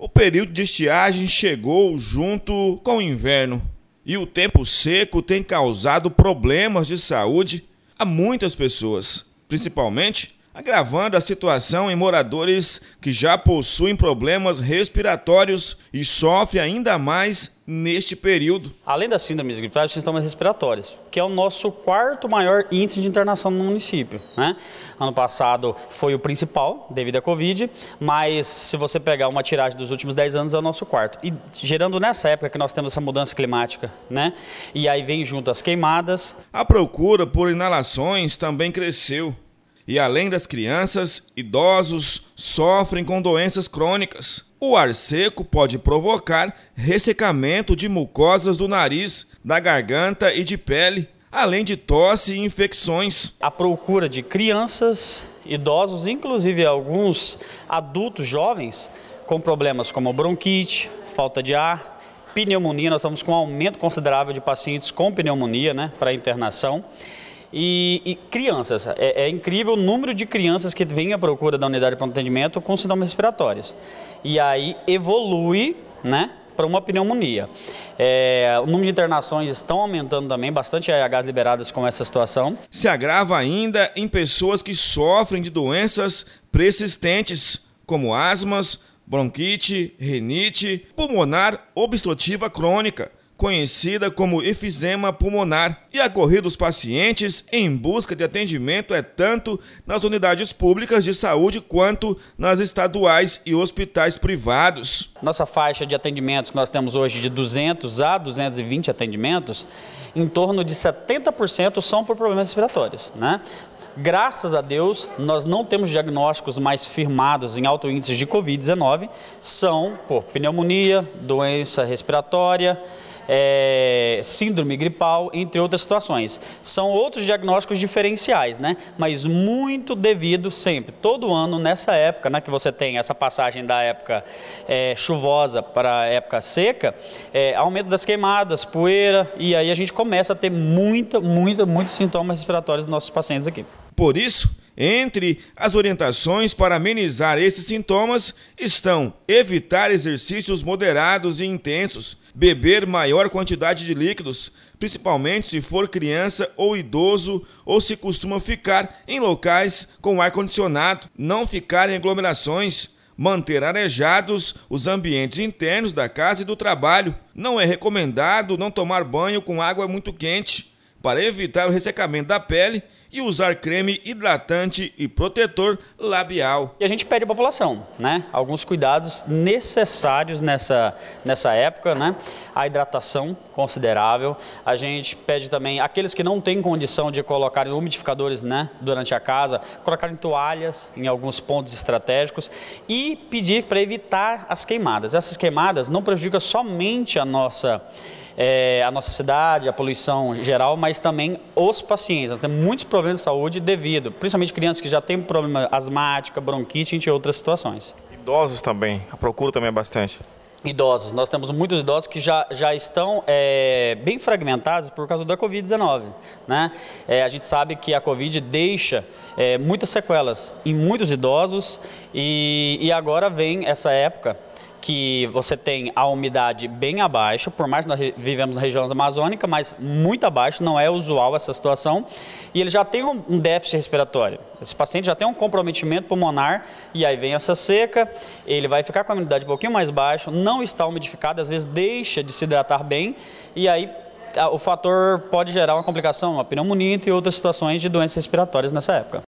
O período de estiagem chegou junto com o inverno e o tempo seco tem causado problemas de saúde a muitas pessoas, principalmente agravando a situação em moradores que já possuem problemas respiratórios e sofrem ainda mais neste período. Além das síndromes gripais, sintomas respiratórios, que é o nosso quarto maior índice de internação no município. Né? Ano passado foi o principal, devido à Covid, mas se você pegar uma tiragem dos últimos 10 anos, é o nosso quarto. E gerando nessa época que nós temos essa mudança climática, né? E aí vem junto as queimadas. A procura por inalações também cresceu e, além das crianças, idosos sofrem com doenças crônicas. O ar seco pode provocar ressecamento de mucosas do nariz, da garganta e de pele, além de tosse e infecções. A procura de crianças, idosos, inclusive alguns adultos jovens com problemas como bronquite, falta de ar, pneumonia, nós estamos com um aumento considerável de pacientes com pneumonia né, para internação. E, e crianças, é, é, incrível o número de crianças que vêm à procura da unidade de atendimento com sintomas respiratórios. E aí evolui, né? para uma pneumonia. É, o número de internações estão aumentando também, bastante AIHs liberadas com essa situação. Se agrava ainda em pessoas que sofrem de doenças persistentes, como asmas, bronquite, renite, pulmonar obstrutiva crônica conhecida como efizema pulmonar, e a corrida dos pacientes em busca de atendimento é tanto nas unidades públicas de saúde quanto nas estaduais e hospitais privados. Nossa faixa de atendimentos que nós temos hoje de 200 a 220 atendimentos, em torno de 70% são por problemas respiratórios, né? Graças a Deus, nós não temos diagnósticos mais firmados em alto índice de Covid-19, são por pneumonia, doença respiratória, é, síndrome gripal, entre outras situações. São outros diagnósticos diferenciais, né? Mas muito devido sempre, todo ano, nessa época, né, que você tem essa passagem da época é, chuvosa para a época seca, é, aumento das queimadas, poeira, e aí a gente começa a ter muita, muita, muitos sintomas respiratórios dos nossos pacientes aqui. Por isso, entre as orientações para amenizar esses sintomas estão evitar exercícios moderados e intensos, beber maior quantidade de líquidos, principalmente se for criança ou idoso ou se costuma ficar em locais com ar-condicionado, não ficar em aglomerações, manter arejados os ambientes internos da casa e do trabalho. Não é recomendado não tomar banho com água muito quente para evitar o ressecamento da pele e usar creme hidratante e protetor labial. E a gente pede à população, né? Alguns cuidados necessários nessa, nessa época, né? A hidratação considerável. A gente pede também aqueles que não têm condição de colocar umidificadores, né? Durante a casa, colocar em toalhas em alguns pontos estratégicos e pedir para evitar as queimadas. Essas queimadas não prejudicam somente a nossa é, a nossa cidade, a poluição geral, mas também os pacientes. Nós temos muitos problemas de saúde devido, principalmente crianças que já têm problema asmática, bronquite, entre outras situações. Idosos também, a procura também é bastante. Idosos, nós temos muitos idosos que já, já estão é, bem fragmentados por causa da Covid-19. Né? É, a gente sabe que a Covid deixa é, muitas sequelas em muitos idosos e, e agora vem essa época que você tem a umidade bem abaixo, por mais que nós vivemos na região amazônica, mas muito abaixo, não é usual essa situação, e ele já tem um déficit respiratório. Esse paciente já tem um comprometimento pulmonar e aí vem essa seca, ele vai ficar com a umidade um pouquinho mais baixa, não está umidificado, às vezes deixa de se hidratar bem e aí o fator pode gerar uma complicação, uma pneumonia e outras situações de doenças respiratórias nessa época.